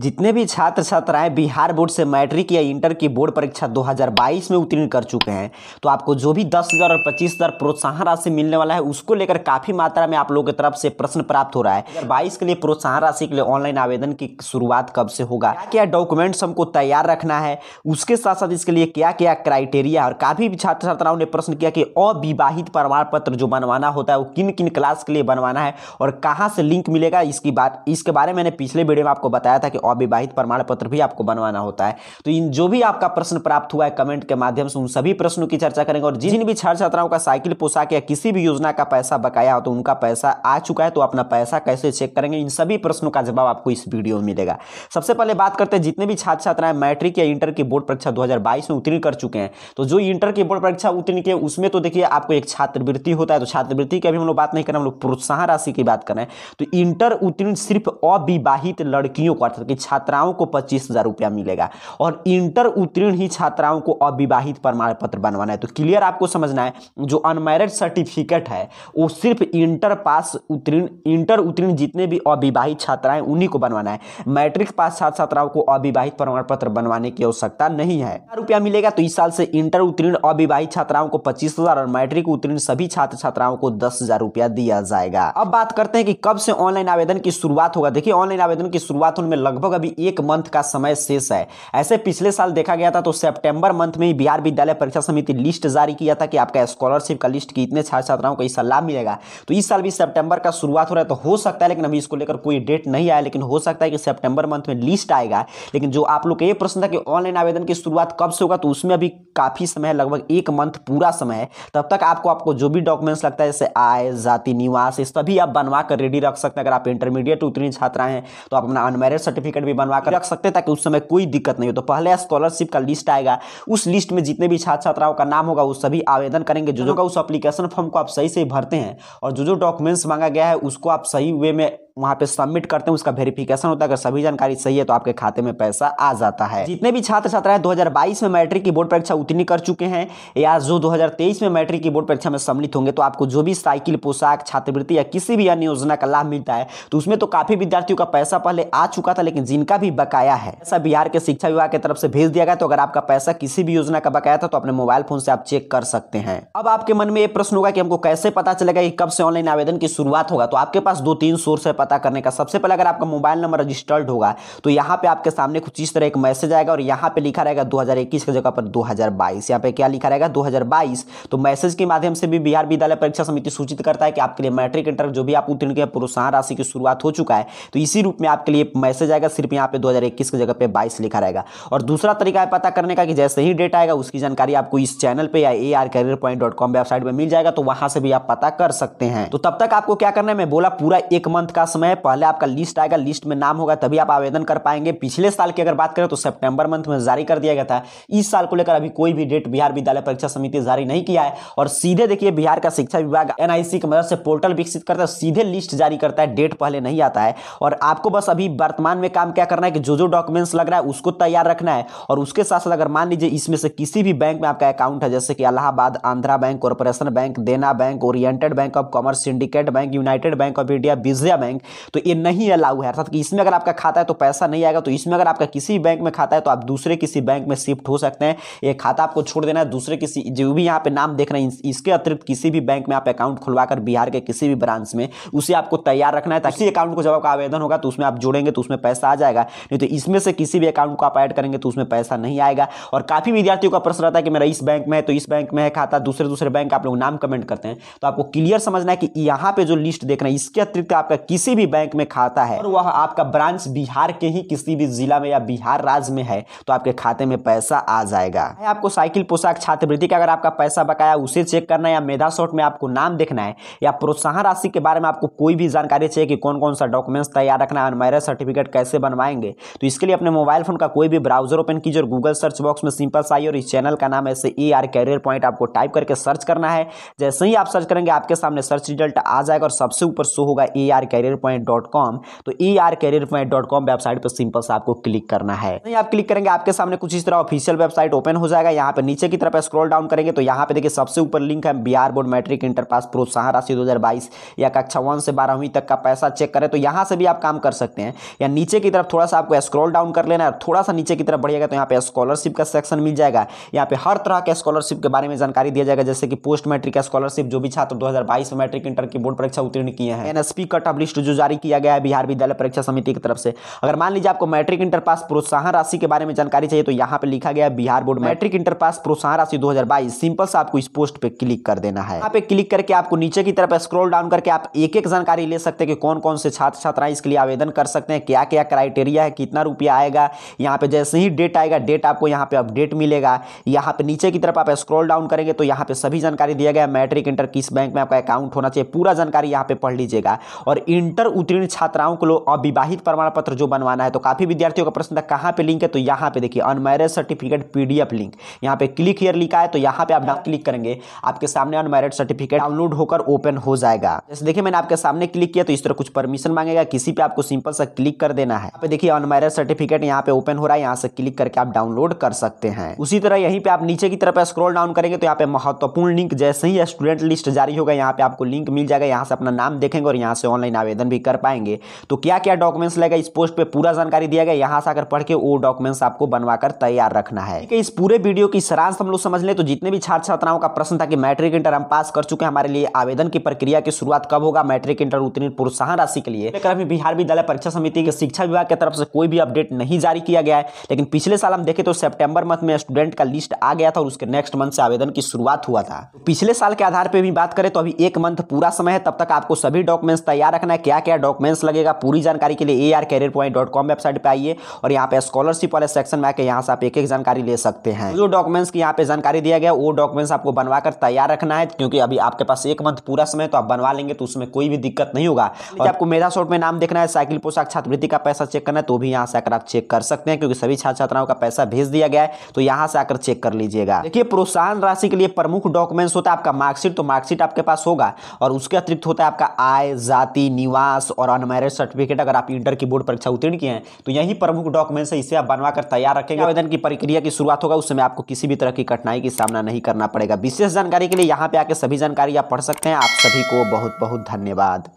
जितने भी छात्र छात्राएं बिहार बोर्ड से मैट्रिक या इंटर की बोर्ड परीक्षा 2022 में उत्तीर्ण कर चुके हैं तो आपको जो भी दस हज़ार और पच्चीस हज़ार प्रोत्साहन राशि मिलने वाला है उसको लेकर काफ़ी मात्रा में आप लोगों की तरफ से प्रश्न प्राप्त हो रहा है दो बाईस के लिए प्रोत्साहन राशि के लिए ऑनलाइन आवेदन की शुरुआत कब से होगा क्या डॉक्यूमेंट्स हमको तैयार रखना है उसके साथ साथ इसके लिए क्या क्या क्राइटेरिया और काफ़ी भी छात्र छात्राओं ने प्रश्न किया कि अविवाहित प्रमाण पत्र जो बनवाना होता है वो किन किन क्लास के लिए बनवाना है और कहाँ से लिंक मिलेगा इसकी बात इसके बारे में मैंने पिछले वीडियो में आपको बताया था कि अविवाहित प्रमाण पत्र भी आपको बनवाना होता है तो इन जो भी आपका प्रश्न प्राप्त हुआ है कमेंट के माध्यम से उन सभी प्रश्नों की चर्चा करेंगे और जिन भी छात्र छात्राओं का साइकिल पोशाक या किसी भी योजना का पैसा बकाया हो तो उनका पैसा आ चुका है तो अपना पैसा कैसे चेक करेंगे इन सभी प्रश्नों का जवाब आपको इस वीडियो में मिलेगा सबसे पहले बात करते हैं जितने भी छात्र छात्राएं मैट्रिक या इंटर की बोर्ड परीक्षा दो में उत्तीर्ण कर चुके हैं तो जो इंटर की बोर्ड परीक्षा उत्तीर्ण किए उसमें तो देखिए आपको एक छात्रवृत्ति होता है तो छात्रवृत्ति की अभी हम लोग बात नहीं कर रहे हम लोग प्रोत्साहन राशि की बात कर रहे हैं तो इंटर उत्तीर्ण सिर्फ अविवाहित लड़कियों को अर्थात की छात्राओं को पच्चीस हज़ार रुपया मिलेगा और इंटर उत्तीर्ण ही छात्राओं को अविवाहित प्रमाण पत्र बनवाना है तो क्लियर आपको समझना है जो अनमेरिड सर्टिफिकेट है वो सिर्फ इंटर पास उत्तीर्ण इंटर उत्तीर्ण जितने भी अविवाहित छात्राएं उन्हीं को बनवाना है मैट्रिक पास छात्र छात्राओं को अविवाहित प्रमाण पत्र बनवाने की आवश्यकता नहीं है रुपया मिलेगा तो इस साल से इंटर उत्तीर्ण अविवाहित छात्राओं को पच्चीस हजार और मैट्रिक उत्तीर्ण सभी छात्र छात्राओं को दस हजार रुपया दिया जाएगा अब बात करते हैं कि कब से ऑनलाइन आवेदन की शुरुआत होगा देखिए ऑनलाइन आवेदन की शुरुआत होने में लगभग लगभग अभी एक मंथ का समय शेष है ऐसे पिछले साल देखा गया था तो सेप्टेम्बर मंथ में ही बिहार विद्यालय परीक्षा समिति लिस्ट जारी किया था कि आपका स्कॉलरशिप का लिस्ट की इतने छात्र छात्राओं को इसका लाभ मिलेगा तो इस साल भी सेप्टेम्बर का शुरुआत हो रहा है तो हो सकता है लेकिन अभी इसको लेकर कोई डेट नहीं आया लेकिन हो सकता है कि सेप्टेम्बर मंथ में लिस्ट आएगा लेकिन जो आप लोग का ये प्रश्न था कि ऑनलाइन आवेदन की शुरुआत कब से होगा तो उसमें अभी काफ़ी समय लगभग एक मंथ पूरा समय है तब तक आपको आपको जो भी डॉक्यूमेंट्स लगता है जैसे आय जाति निवास ये सभी आप बनवा कर रेडी रख सकते हैं अगर आप इंटरमीडिएट उत्तीर्ण छात्रा हैं तो आप अपना अनमेरिड सर्टिफिकेट सर्टिफिकेट भी बनवा कर रख सकते हैं ताकि उस समय कोई दिक्कत नहीं हो तो पहले स्कॉलरशिप का लिस्ट आएगा उस लिस्ट में जितने भी छात्र छात्राओं का नाम होगा वो सभी आवेदन करेंगे जो जो का उस अप्लीकेशन फॉर्म को आप सही से भरते हैं और जो जो डॉक्यूमेंट्स मांगा गया है उसको आप सही वे में वहाँ पे सबमिट करते हैं उसका वेरिफिकेशन होता है अगर सभी जानकारी सही है तो आपके खाते में पैसा आ जाता है जितने भी छात्र छात्राएं 2022 में मैट्रिक की बोर्ड परीक्षा उतनी कर चुके हैं या जो 2023 में मैट्रिक की बोर्ड परीक्षा में सम्मिलित होंगे तो आपको जो भी साइकिल पोशाक छात्रवृत्ति या किसी भी अन्य योजना का लाभ मिलता है तो उसमें तो काफी विद्यार्थियों का पैसा पहले आ चुका था लेकिन जिनका भी बकाया है ऐसा बिहार के शिक्षा विभाग की तरफ से भेज दिया गया तो अगर आपका पैसा किसी भी योजना का बकाया था तो अपने मोबाइल फोन से आप चेक कर सकते हैं अब आपके मन में एक प्रश्न होगा कि हमको कैसे पता चलेगा कि कब से ऑनलाइन आवेदन की शुरुआत होगा तो आपके पास दो तीन सोर्स है पता करने का सबसे पहले अगर आपका मोबाइल नंबर रजिस्टर्ड होगा तो यहाँ पे आपके सामने कुछ इस तरह एक मैसेज आएगा और यहाँ पे लिखा रहेगा 2021 की जगह पर 2022 यहाँ पे क्या लिखा रहेगा 2022 तो मैसेज के माध्यम से भी बिहार विद्यालय परीक्षा समिति सूचित करता है कि आपके लिए मैट्रिक इंटर जो भी आप उत्तीर्ण किया प्रोत्साहन राशि की शुरुआत हो चुका है तो इसी रूप में आपके लिए मैसेज आएगा सिर्फ यहाँ पे दो की जगह पर बाईस लिखा रहेगा और दूसरा तरीका है पता करने का कि जैसे ही डेट आएगा उसकी जानकारी आपको इस चैनल पर या A R career point dot com website पर मिल जाएगा तो वहां से भी आप पता कर सकते हैं तो तब तक आपको क्या करना है मैं बोला पूरा एक मंथ का समय पहले आपका लिस्ट आएगा लिस्ट में नाम होगा तभी आप आवेदन कर पाएंगे पिछले साल की अगर बात करें तो सेप्टेम्बर मंथ में जारी कर दिया गया था इस साल को लेकर अभी कोई भी डेट बिहार विद्यालय परीक्षा समिति जारी नहीं किया है और सीधे देखिए बिहार का शिक्षा विभाग एनआईसी की मदद से पोर्टल विकसित करता है सीधे लिस्ट जारी करता है डेट पहले नहीं आता है और आपको बस अभी वर्तमान में काम क्या करना है कि जो जो डॉक्यूमेंट्स लग रहा है उसको तैयार रखना है और उसके साथ साथ अगर मान लीजिए इसमें से किसी भी बैंक में आपका अकाउंट है जैसे कि Allahabad Andhra bank corporation bank Dena bank oriented bank of commerce syndicate bank united bank of India Vijaya bank तो ये नहीं अलाउ है अर्थात इसमें अगर आपका खाता है तो पैसा नहीं आएगा तो इसमें अगर आपका किसी बैंक में खाता है तो आप दूसरे किसी बैंक में शिफ्ट हो सकते हैं ये खाता आपको छोड़ देना है दूसरे किसी जो भी यहाँ पे नाम देख रहे हैं इसके अतिरिक्त किसी भी बैंक में आप अकाउंट खुलवाकर बिहार के किसी भी ब्रांच में उसे आपको तैयार रखना है ताकि अकाउंट को जब आपका आवेदन होगा तो उसमें आप जोड़ेंगे तो उसमें पैसा आ जाएगा नहीं तो इसमें से किसी भी अकाउंट को आप ऐड करेंगे तो उसमें पैसा नहीं आएगा और काफ़ी विद्यार्थियों का प्रश्न रहता है कि मेरा इस बैंक में है तो इस बैंक में है खाता दूसरे दूसरे बैंक आप लोग नाम कमेंट करते हैं तो आपको क्लियर समझना है कि यहाँ पे जो लिस्ट देख रहे हैं इसके अतिरिक्त आपका किसी किसी भी बैंक में खाता है और वह आपका ब्रांच बिहार के ही किसी भी जिला में या बिहार राज्य में है तो आपके खाते में पैसा आ जाएगा आपको साइकिल पोशाक छात्रवृत्ति का अगर आपका पैसा बकाया उसे चेक करना है या मेधा शॉर्ट में आपको नाम देखना है या प्रोत्साहन राशि के बारे में आपको कोई भी जानकारी चाहिए कि कौन कौन सा डॉक्यूमेंट्स तैयार रखना है मैरिज सर्टिफिकेट कैसे बनवाएंगे तो इसके लिए अपने मोबाइल फोन का कोई भी ब्राउजर ओपन कीजिए और गूगल सर्च बॉक्स में सिंपल साइए और इस चैनल का नाम ऐसे ई आर कैरियर पॉइंट आपको टाइप करके सर्च करना है जैसे ही आप सर्च करेंगे आपके सामने सर्च रिजल्ट आ जाएगा और सबसे ऊपर शो होगा ए आर कैरियर तो E R career point dot com website पर सिंपल से आपको क्लिक करना है नहीं आप क्लिक करेंगे आपके सामने कुछ इस तरह ऑफिशियल वेबसाइट ओपन हो जाएगा यहाँ पर नीचे की तरफ स्क्रॉल डाउन करेंगे तो यहाँ पे देखिए सबसे ऊपर लिंक है Bihar board matric inter pass प्रोत्साहन राशि दो या कक्षा वन से बारहवीं तक का पैसा चेक करें तो यहाँ से भी आप काम कर सकते हैं या नीचे की तरफ थोड़ा सा आपको स्क्रॉल डाउन कर लेना है थोड़ा सा नीचे की तरफ बढ़िया तो यहाँ पे स्कॉलरशिप का सेक्शन मिल जाएगा यहाँ पे हर तरह के स्कॉलरशिप के बारे में जानकारी दिया जाएगा जैसे कि पोस्ट मैट्रिक स्कॉलरशिप जो भी छात्र दो हजार बाईस मैट्रिक इंटर की बोर्ड परीक्षा उत्तीर्ण किए हैं एनएसपी कट ऑफ लिस्ट जो जो जारी किया गया है बिहार विद्यालय परीक्षा समिति की तरफ से अगर मान लीजिए आपको मैट्रिक इंटर पास प्रोत्साहन राशि के बारे में जानकारी चाहिए तो यहाँ पे लिखा गया Bihar board matric inter pass प्रोत्साहन राशि दो सिंपल से आपको इस पोस्ट पर क्लिक कर देना है यहाँ पे क्लिक करके आपको नीचे की तरफ स्क्रोल डाउन करके आप एक एक जानकारी ले सकते हैं कि कौन कौन से छात्र छात्राएं इसके लिए आवेदन कर सकते हैं क्या क्या क्राइटेरिया है कितना रुपया आएगा यहाँ पे जैसे ही डेट आएगा डेट आपको यहाँ पे अपडेट मिलेगा यहाँ पे नीचे की तरफ आप स्क्रॉल डाउन करेंगे तो यहाँ पे सभी जानकारी दिया गया मैट्रिक इंटर किस बैंक में आपका अकाउंट होना चाहिए पूरा जानकारी यहाँ पे पढ़ लीजिएगा और इंटर उत्तर उत्तीर्ण छात्राओं को अविवाहित प्रमाण पत्र जो बनवाना है तो काफ़ी विद्यार्थियों का प्रश्न था कहाँ पे लिंक है तो यहाँ पे देखिए अनमैरिज सर्टिफिकेट पीडीएफ लिंक यहाँ पे क्लिक हियर लिखा है तो यहाँ पे आप डाउन क्लिक करेंगे आपके सामने अनमेरिड सर्टिफिकेट डाउनलोड होकर ओपन हो जाएगा जैसे देखिए मैंने आपके सामने क्लिक किया तो इस तरह कुछ परमिशन मांगेगा किसी पे आपको सिंपल सा क्लिक कर देना है यहाँ पे देखिए अनमेरिड सर्टिफिकेट यहाँ पे ओपन हो रहा है यहाँ से क्लिक करके आप डाउनलोड कर सकते हैं उसी तरह यहीं पे आप नीचे की तरफ स्क्रॉल डाउन करेंगे तो यहाँ पे महत्वपूर्ण लिंक जैसे ही स्टूडेंट लिस्ट जारी होगा यहाँ पे आपको लिंक मिल जाएगा यहाँ से अपना नाम देखेंगे और यहाँ से ऑनलाइन आवेदन आवेदन भी कर पाएंगे तो क्या क्या डॉक्यूमेंट्स लगेगा इस पोस्ट पर पूरा जानकारी दिया गया यहाँ से आकर पढ़ के वो डॉक्यूमेंट्स आपको बनवाकर तैयार रखना है ठीक है इस पूरे वीडियो की सरांश हम लोग समझ लें तो जितने भी छात्र छात्राओं का प्रश्न था कि मैट्रिक इंटर हम पास कर चुके हैं हमारे लिए आवेदन की प्रक्रिया की शुरुआत कब होगा मैट्रिक इंटर उत्तीर्ण प्रोत्साहन राशि के लिए लेकर अभी बिहार विद्यालय परीक्षा समिति के शिक्षा विभाग की तरफ से कोई भी अपडेट नहीं जारी किया गया है लेकिन पिछले साल हम देखें तो सेप्टेम्बर मंथ में स्टूडेंट का लिस्ट आ गया था और उसके नेक्स्ट मंथ से आवेदन की शुरुआत हुआ था तो पिछले साल के आधार पर भी बात करें तो अभी एक मंथ पूरा समय है तब तक आपको सभी डॉक्यूमेंट्स तैयार रखना है क्या क्या डॉक्यूमेंट्स लगेगा पूरी जानकारी के लिए A R career point dot com website पर आइए और यहाँ पे स्कॉलरशिप वाले सेक्शन में आकर यहाँ से आप एक एक जानकारी ले सकते हैं जो डॉक्यूमेंट्स की यहाँ पे जानकारी दिया गया वो डॉक्यूमेंट्स आपको बनवा कर तैयार रखना है क्योंकि अभी आपके पास एक मंथ पूरा समय तो आप बनवा लेंगे तो उसमें कोई भी दिक्कत नहीं होगा और आपको मेधा शॉर्ट में नाम देखना है साइकिल पोशाक छात्रवृत्ति का पैसा चेक करना है तो भी यहाँ से आकर आप चेक कर सकते हैं क्योंकि सभी छात्र छात्राओं का पैसा भेज दिया गया है तो यहाँ से आकर चेक कर लीजिएगा देखिए प्रोत्साहन राशि के लिए प्रमुख डॉक्यूमेंट्स होता है आपका मार्कशीट तो मार्कशीट आपके पास होगा और उसके अतिरिक्त होता है आपका आय जाति निवास पास और अनमेरिज सर्टिफिकेट अगर आप इंटर की बोर्ड परीक्षा उत्तीर्ण किए हैं तो यही प्रमुख डॉक्यूमेंट्स है इसे आप बनवा कर तैयार रखेंगे आवेदन की प्रक्रिया की शुरुआत होगा उस समय आपको किसी भी तरह की कठिनाई की सामना नहीं करना पड़ेगा विशेष जानकारी के लिए यहाँ पे आके सभी जानकारी आप पढ़ सकते हैं आप सभी को बहुत बहुत धन्यवाद